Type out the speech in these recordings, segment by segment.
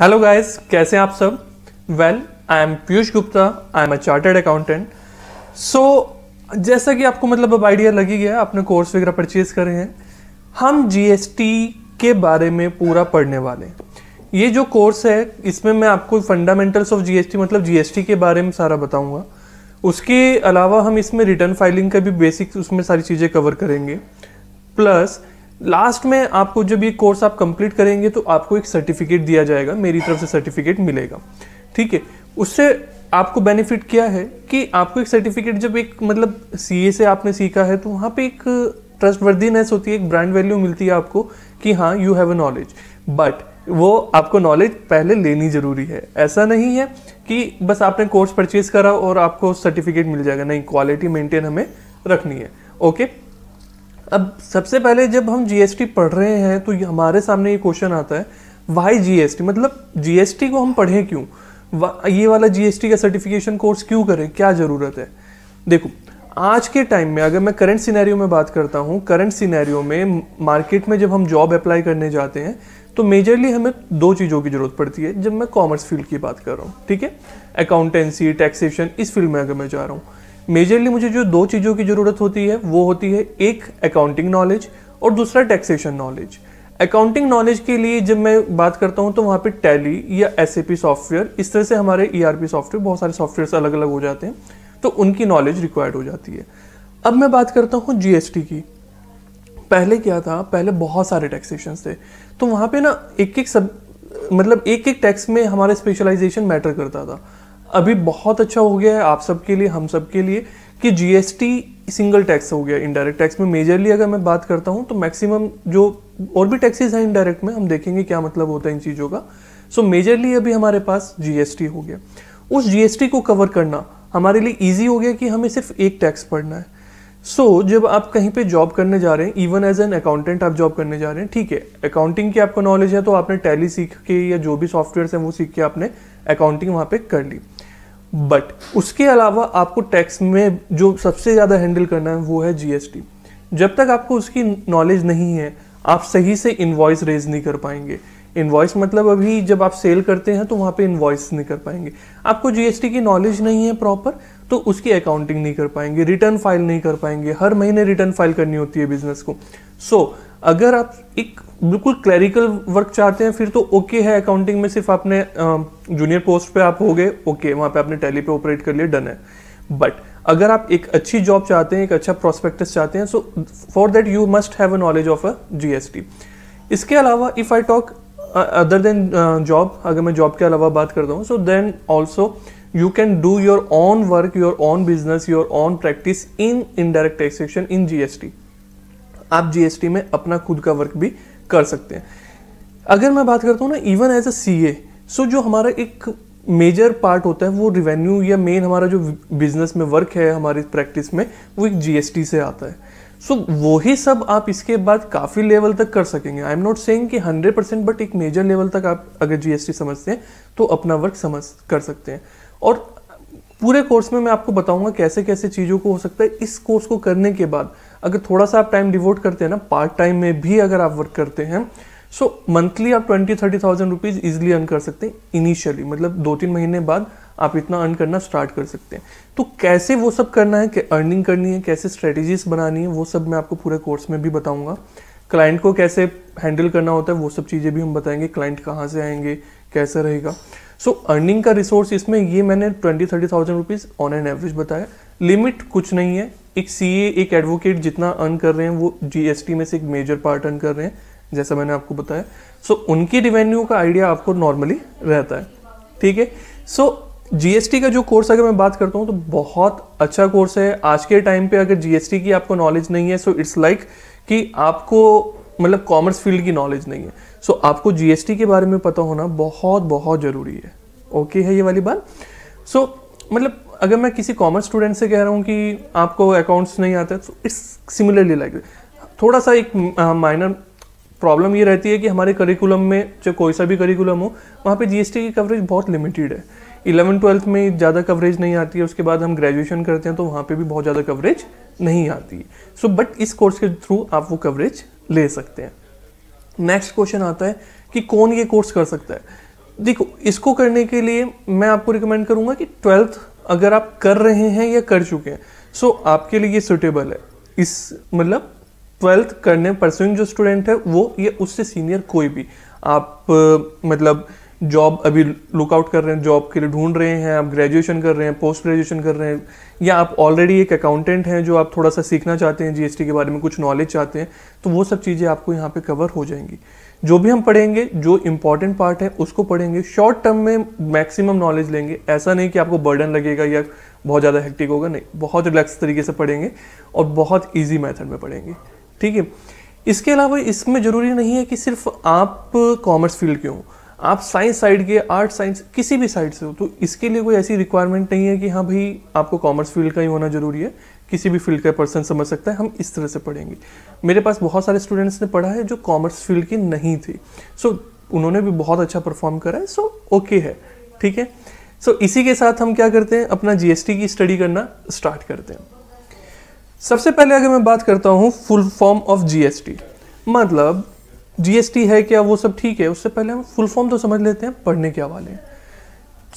hello guys कैसे हैं आप सब well I am Piyush Gupta I am a chartered accountant so जैसा कि आपको मतलब अब आइडिया लगी गया आपने कोर्स वगैरह परचेज करे हैं हम जीएसटी के बारे में पूरा पढ़ने वाले हैं ये जो कोर्स है इसमें मैं आपको फंडामेंटल्स ऑफ जीएसटी मतलब जीएसटी के बारे में सारा बताऊंगा उसके अलावा हम इसमें रिटर्न फाइलिंग का भी बेसिक उसमें सारी चीज़ें कवर करेंगे प्लस लास्ट में आपको जब ये कोर्स आप कंप्लीट करेंगे तो आपको एक सर्टिफिकेट दिया जाएगा मेरी तरफ से सर्टिफिकेट मिलेगा ठीक है उससे आपको बेनिफिट क्या है कि आपको एक सर्टिफिकेट जब एक मतलब सी से आपने सीखा है तो वहाँ पे एक ट्रस्ट वर्दीनेस होती है एक ब्रांड वैल्यू मिलती है आपको कि हाँ you have a knowledge but वो आपको नॉलेज पहले लेनी ज़रूरी है ऐसा नहीं है कि बस आपने कोर्स परचेज करा और आपको सर्टिफिकेट मिल जाएगा नहीं क्वालिटी मेंटेन हमें रखनी है ओके अब सबसे पहले जब हम जीएसटी पढ़ रहे हैं तो हमारे सामने ये क्वेश्चन आता है वाई जीएसटी मतलब जीएसटी को हम पढ़ें क्यों ये वाला जीएसटी का सर्टिफिकेशन कोर्स क्यों करें क्या ज़रूरत है देखो आज के टाइम में अगर मैं करंट सिनेरियो में बात करता हूँ करंट सिनेरियो में मार्केट में जब हम जॉब अप्लाई करने जाते हैं तो मेजरली हमें दो चीज़ों की ज़रूरत पड़ती है जब मैं कॉमर्स फील्ड की बात कर रहा हूँ ठीक है अकाउंटेंसी टैक्सेशन इस फील्ड में अगर मैं जा रहा हूँ मेजरली मुझे जो दो चीज़ों की ज़रूरत होती है वो होती है एक अकाउंटिंग नॉलेज और दूसरा टैक्सेशन नॉलेज अकाउंटिंग नॉलेज के लिए जब मैं बात करता हूँ तो वहाँ पे टैली या एस सॉफ्टवेयर इस तरह से हमारे ई e सॉफ्टवेयर बहुत सारे सॉफ्टवेयर अलग अलग हो जाते हैं तो उनकी नॉलेज रिक्वायर्ड हो जाती है अब मैं बात करता हूँ जी की पहले क्या था पहले बहुत सारे टैक्सेशन थे तो वहाँ पे ना एक एक सब मतलब एक एक टैक्स में हमारा स्पेशलाइजेशन मैटर करता था अभी बहुत अच्छा हो गया है आप सबके लिए हम सब के लिए कि जीएसटी सिंगल टैक्स हो गया इनडायरेक्ट टैक्स में मेजरली अगर मैं बात करता हूँ तो मैक्सिमम जो और भी टैक्सेस हैं इनडायरेक्ट में हम देखेंगे क्या मतलब होता है इन चीज़ों का सो so, मेजरली अभी हमारे पास जीएसटी हो गया उस जीएसटी को कवर करना हमारे लिए ईजी हो गया कि हमें सिर्फ एक टैक्स पढ़ना है सो so, जब आप कहीं पे जॉब करने जा रहे हैं इवन एज एन अकाउंटेंट आप जॉब करने जा रहे हैं ठीक है अकाउंटिंग की आपको नॉलेज है तो आपने टैली सीख के या जो भी सॉफ्टवेयर हैं वो सीख के आपने अकाउंटिंग वहाँ पे कर ली बट उसके अलावा आपको टैक्स में जो सबसे ज़्यादा हैंडल करना है वो है जीएसटी जब तक आपको उसकी नॉलेज नहीं है आप सही से इन्वॉइस रेज नहीं कर पाएंगे इन्वॉइस मतलब अभी जब आप सेल करते हैं तो वहाँ पे इन्वॉइस नहीं कर पाएंगे आपको जीएसटी की नॉलेज नहीं है प्रॉपर तो उसकी अकाउंटिंग नहीं कर पाएंगे रिटर्न फाइल नहीं कर पाएंगे हर महीने रिटर्न फाइल करनी होती है बिजनेस को सो so, अगर आप एक बिल्कुल क्लैरिकल वर्क चाहते हैं फिर तो ओके है अकाउंटिंग में सिर्फ आपने जूनियर पोस्ट पे आप हो गए ओके वहाँ पे आपने टैली पे ऑपरेट कर लिया डन है बट अगर आप एक अच्छी जॉब चाहते हैं एक अच्छा प्रोस्पेक्टस चाहते हैं so for that you must have a knowledge of a GST इसके अलावा if I talk other than job अगर मैं जॉब के अलावा बात करता हूँ so then also you can do your own work your own business your own practice in indirect taxation in gst आप जीएसटी में अपना खुद का वर्क भी कर सकते हैं अगर मैं बात करता हूँ ना इवन एज अ सी ए सो जो हमारा एक मेजर पार्ट होता है वो रिवेन्यू या मेन हमारा जो बिजनेस में वर्क है हमारे प्रैक्टिस में वो एक जीएसटी से आता है सो so, वही सब आप इसके बाद काफ़ी लेवल तक कर सकेंगे आई एम नॉट सेइंग कि परसेंट बट एक मेजर लेवल तक आप अगर जीएसटी समझते हैं तो अपना वर्क समझ कर सकते हैं और पूरे कोर्स में मैं आपको बताऊंगा कैसे कैसे चीज़ों को हो सकता है इस कोर्स को करने के बाद अगर थोड़ा सा आप टाइम डिवोट करते हैं ना पार्ट टाइम में भी अगर आप वर्क करते हैं सो so, मंथली आप twenty thirty thousand rupees easily earn कर सकते हैं इनिशियली मतलब दो तीन महीने बाद आप इतना अर्न करना स्टार्ट कर सकते हैं तो कैसे वो सब करना है अर्निंग करनी है कैसे स्ट्रेटेजीज बनानी है वो सब मैं आपको पूरे कोर्स में भी बताऊँगा क्लाइंट को कैसे हैंडल करना होता है वो सब चीज़ें भी हम बताएंगे क्लाइंट कहाँ से आएंगे कैसा रहेगा सो so, अर्निंग का रिसोर्स इसमें ये मैंने twenty thirty thousand rupees on an average बताया लिमिट कुछ नहीं है एक सी एक एडवोकेट जितना अर्न कर रहे हैं वो जीएसटी में से एक मेजर पार्ट अर्न कर रहे हैं जैसा मैंने आपको बताया सो so, उनकी रिवेन्यू का आइडिया आपको नॉर्मली रहता है ठीक है सो जीएसटी का जो कोर्स अगर मैं बात करता हूँ तो बहुत अच्छा कोर्स है आज के टाइम पे अगर जीएसटी की आपको नॉलेज नहीं है सो इट्स लाइक कि आपको मतलब कॉमर्स फील्ड की नॉलेज नहीं है सो so, आपको जीएसटी के बारे में पता होना बहुत बहुत ज़रूरी है ओके okay है ये वाली बात सो so, मतलब अगर मैं किसी कॉमर्स स्टूडेंट से कह रहा हूँ कि आपको अकाउंट्स नहीं आते तो इट्स सिमिलरली लाइक थोड़ा सा एक माइनर प्रॉब्लम ये रहती है कि हमारे करिकुलम में चाहे कोई सा भी करिकुलम हो वहाँ पे जीएसटी की कवरेज बहुत लिमिटेड है इलेवन ट्वेल्थ में ज़्यादा कवरेज नहीं आती है उसके बाद हम ग्रेजुएशन करते हैं तो वहाँ पे भी बहुत ज़्यादा कवरेज नहीं आती है सो so, बट इस कोर्स के थ्रू आप वो कवरेज ले सकते हैं नेक्स्ट क्वेश्चन आता है कि कौन ये कोर्स कर सकता है देखो इसको करने के लिए मैं आपको रिकमेंड करूँगा कि ट्वेल्थ अगर आप कर रहे हैं या कर चुके हैं सो so, आपके लिए ये सुटेबल है इस मतलब ट्वेल्थ करने परसोइंग जो स्टूडेंट है वो या उससे सीनियर कोई भी आप मतलब जॉब अभी लुकआउट कर रहे हैं जॉब के लिए ढूंढ रहे हैं आप ग्रेजुएशन कर रहे हैं पोस्ट ग्रेजुएशन कर रहे हैं या आप ऑलरेडी एक अकाउंटेंट हैं जो आप थोड़ा सा सीखना चाहते हैं जीएसटी के बारे में कुछ नॉलेज चाहते हैं तो वो सब चीज़ें आपको यहाँ पे कवर हो जाएंगी जो भी हम पढ़ेंगे जो इंपॉर्टेंट पार्ट है उसको पढ़ेंगे शॉर्ट टर्म में मैक्सिमम नॉलेज लेंगे ऐसा नहीं कि आपको बर्डन लगेगा या बहुत ज़्यादा हेक्टिक होगा नहीं बहुत रिलैक्स तरीके से पढ़ेंगे और बहुत ईजी मैथड में पढ़ेंगे ठीक है इसके अलावा इसमें ज़रूरी नहीं है कि सिर्फ आप कॉमर्स फील्ड के हों आप साइंस साइड के आर्ट साइंस किसी भी साइड से हो तो इसके लिए कोई ऐसी रिक्वायरमेंट नहीं है कि हाँ भाई आपको कॉमर्स फील्ड का ही होना जरूरी है किसी भी फील्ड का पर्सन समझ सकता है हम इस तरह से पढ़ेंगे मेरे पास बहुत सारे स्टूडेंट्स ने पढ़ा है जो कॉमर्स फील्ड की नहीं थी सो so, उन्होंने भी बहुत अच्छा परफॉर्म करा है सो so, ओके okay है ठीक है सो so, इसी के साथ हम क्या करते हैं अपना जीएसटी की स्टडी करना स्टार्ट करते हैं सबसे पहले अगर मैं बात करता हूँ फुल फॉर्म ऑफ जीएसटी मतलब जीएसटी है क्या वो सब ठीक है उससे पहले हम फुल फॉर्म तो समझ लेते हैं पढ़ने के हवाले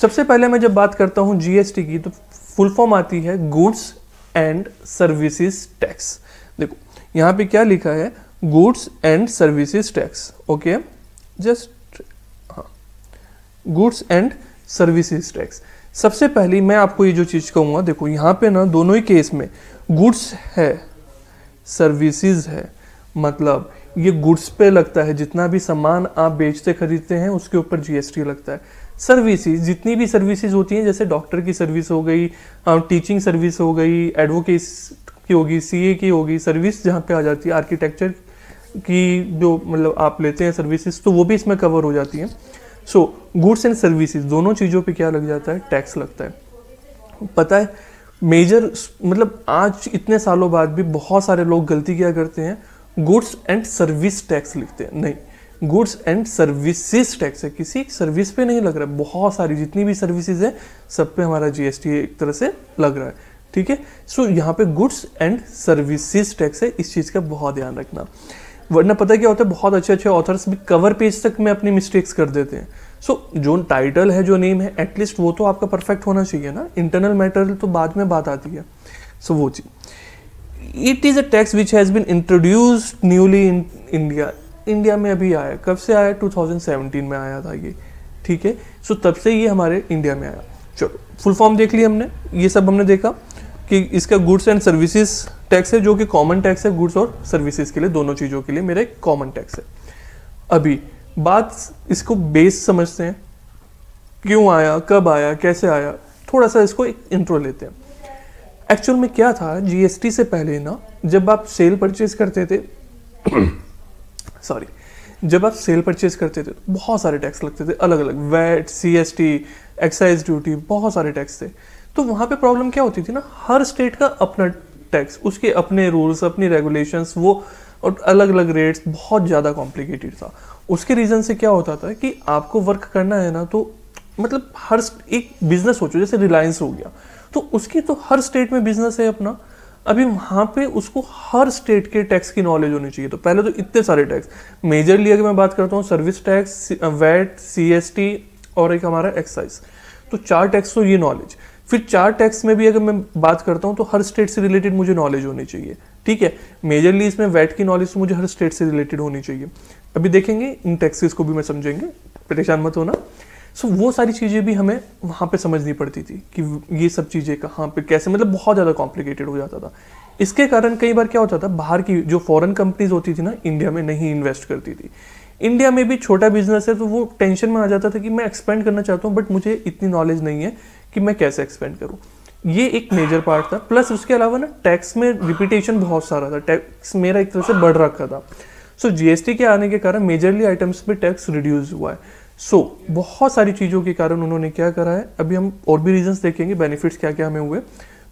सबसे पहले मैं जब बात करता हूँ जीएसटी की तो फुल फॉर्म आती है गुड्स एंड सर्विसेज टैक्स देखो यहाँ पे क्या लिखा है goods and services tax okay just हाँ गुड्स एंड सर्विसेज टैक्स सबसे पहले मैं आपको ये जो चीज़ कहूंगा देखो यहाँ पे ना दोनों ही केस में गुड्स है सर्विसेज है मतलब ये गुड्स पे लगता है जितना भी सामान आप बेचते खरीदते हैं उसके ऊपर जीएसटी लगता है सर्विसेज जितनी भी सर्विसेज होती हैं जैसे डॉक्टर की सर्विस हो गई टीचिंग सर्विस हो गई एडवोकेट की होगी सीए की होगी सर्विस जहाँ पे आ जाती है आर्किटेक्चर की जो मतलब आप लेते हैं सर्विसेज तो वो भी इसमें कवर हो जाती हैं सो गुड्स एंड सर्विसेज दोनों चीज़ों पे क्या लग जाता है टैक्स लगता है पता है मेजर मतलब आज इतने सालों बाद भी बहुत सारे लोग गलती क्या करते हैं गुड्स एंड सर्विस टैक्स लिखते हैं नहीं गुड्स एंड सर्विसेज टैक्स है किसी सर्विस पे नहीं लग रहा है बहुत सारी जितनी भी सर्विसेज है सब पे हमारा जीएसटी एक तरह से लग रहा है ठीक है सो यहाँ पे गुड्स एंड सर्विसेज टैक्स है इस चीज़ का बहुत ध्यान रखना वरना पता क्या होता है बहुत अच्छे अच्छे ऑथर्स भी कवर पेज तक में अपनी मिस्टेक्स कर देते हैं सो so, जो टाइटल है जो नेम है एटलीस्ट वो तो आपका परफेक्ट होना चाहिए ना इंटरनल मैटर तो बाद में बात आती है सो so, वो चीज़ it is a tax which has been introduced newly in India India में अभी आया कब से आया 2017 में आया था ये ठीक है सो तब से ये हमारे इंडिया में आया चलो फुल फॉर्म देख लिया हमने ये सब हमने देखा कि इसका गुड्स एंड सर्विसेज टैक्स है जो कि कॉमन टैक्स है गुड्स और सर्विसेज के लिए दोनों चीज़ों के लिए मेरा एक कॉमन टैक्स है अभी बात इसको बेस समझते हैं क्यों आया कब आया कैसे आया थोड़ा सा इसको एक इंट्रो लेते हैं एक्चुअल में क्या था जीएसटी से पहले ना जब आप सेल परचेज करते थे सॉरी जब आप सेल परचेज करते थे तो बहुत सारे टैक्स लगते थे अलग अलग VAT C S T excise duty बहुत सारे टैक्स थे तो वहाँ पे प्रॉब्लम क्या होती थी ना हर स्टेट का अपना टैक्स उसके अपने रूल्स अपनी रेगुलेशंस वो और अलग अलग रेट्स बहुत ज़्यादा कॉम्प्लिकेटेड था उसके रीज़न से क्या होता था कि आपको वर्क करना है ना तो मतलब हर एक बिजनेस सोचो जैसे रिलायंस हो गया तो उसकी तो हर स्टेट में बिजनेस है अपना अभी वहां पे उसको हर स्टेट के टैक्स की नॉलेज होनी चाहिए तो पहले तो इतने सारे टैक्स मेजरली अगर मैं बात करता हूँ सर्विस टैक्स वैट सी और एक हमारा एक्साइज तो चार टैक्स तो ये नॉलेज फिर चार टैक्स में भी अगर मैं बात करता हूँ तो हर स्टेट से रिलेटेड मुझे नॉलेज होनी चाहिए ठीक है मेजरली इसमें वैट की नॉलेज तो मुझे हर स्टेट से रिलेटेड होनी चाहिए अभी देखेंगे इन टैक्सेस को भी मैं समझेंगे परेशान मत होना सो so, वो सारी चीज़ें भी हमें वहाँ पे समझनी पड़ती थी कि ये सब चीज़ें कहाँ पे कैसे मतलब बहुत ज़्यादा कॉम्प्लिकेटेड हो जाता था इसके कारण कई बार क्या होता था बाहर की जो फॉरेन कंपनीज होती थी ना इंडिया में नहीं इन्वेस्ट करती थी इंडिया में भी छोटा बिजनेस है तो वो टेंशन में आ जाता था कि मैं एक्सपेंड करना चाहता हूँ बट मुझे इतनी नॉलेज नहीं है कि मैं कैसे एक्सपेंड करूँ ये एक मेजर पार्ट था प्लस उसके अलावा ना टैक्स में रिपीटेशन बहुत सारा था टैक्स मेरा एक तरह से बढ़ रखा था सो so, जीएसटी के आने के कारण मेजरली आइटम्स पे टैक्स रिड्यूस हुआ है सो so, बहुत सारी चीज़ों के कारण उन्होंने क्या करा है अभी हम और भी रीजंस देखेंगे बेनिफिट्स क्या क्या हमें हुए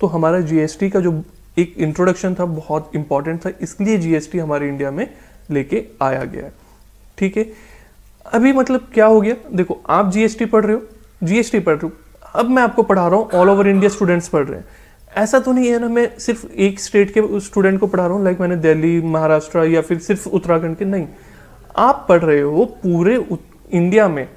तो हमारा जीएसटी का जो एक इंट्रोडक्शन था बहुत इंपॉर्टेंट था इसलिए जीएसटी हमारे इंडिया में लेके आया गया है ठीक है अभी मतलब क्या हो गया देखो आप जीएसटी पढ़ रहे हो जीएसटी पढ़ रहे हो अब मैं आपको पढ़ा रहा हूँ ऑल ओवर इंडिया स्टूडेंट्स पढ़ रहे हैं ऐसा तो नहीं है ना मैं सिर्फ एक स्टेट के स्टूडेंट को पढ़ा रहा हूँ लाइक मैंने दिल्ली महाराष्ट्र या फिर सिर्फ उत्तराखंड के नहीं आप पढ़ रहे हो पूरे इंडिया में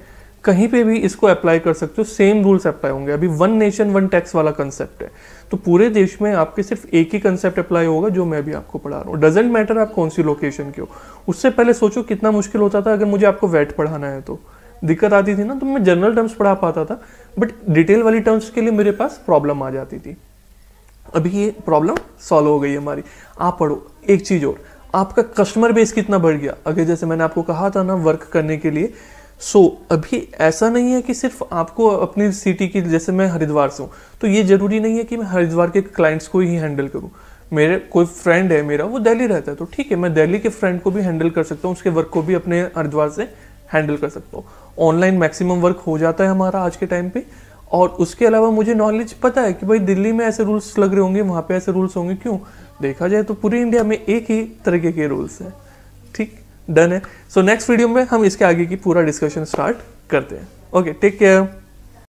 कहीं पे भी इसको अप्लाई कर सकते हो सेम रूल्स अप्लाई होंगे अभी वन नेशन वन टैक्स वाला कंसेप्ट है तो पूरे देश में आपके सिर्फ एक ही कंसेप्ट अप्लाई होगा जो मैं अभी आपको पढ़ा रहा हूँ डजेंट मैटर आप कौन सी लोकेशन के हो उससे पहले सोचो कितना मुश्किल होता था अगर मुझे आपको वेट पढ़ाना है तो दिक्कत आती थी ना तो मैं जनरल टर्म्स पढ़ा पाता था बट डिटेल वाली टर्म्स के लिए मेरे पास प्रॉब्लम आ जाती थी अभी ये प्रॉब्लम सॉल्व हो गई हमारी आप पढ़ो एक चीज़ और आपका कस्टमर बेस कितना बढ़ गया अगर जैसे मैंने आपको कहा था ना वर्क करने के लिए सो so, अभी ऐसा नहीं है कि सिर्फ आपको अपनी सिटी की जैसे मैं हरिद्वार से हूँ तो ये ज़रूरी नहीं है कि मैं हरिद्वार के क्लाइंट्स को ही हैंडल करूँ मेरे कोई फ्रेंड है मेरा वो दिल्ली रहता है तो ठीक है मैं दिल्ली के फ्रेंड को भी हैंडल कर सकता हूँ उसके वर्क को भी अपने हरिद्वार से हैंडल कर सकता हूँ ऑनलाइन मैक्सिमम वर्क हो जाता है हमारा आज के टाइम पे और उसके अलावा मुझे नॉलेज पता है कि भाई दिल्ली में ऐसे रूल्स लग रहे होंगे वहाँ पे ऐसे रूल्स होंगे क्यों देखा जाए तो पूरी इंडिया में एक ही तरीके के रूल्स हैं ठीक डन है सो नेक्स्ट वीडियो में हम इसके आगे की पूरा डिस्कशन स्टार्ट करते हैं ओके टेक केयर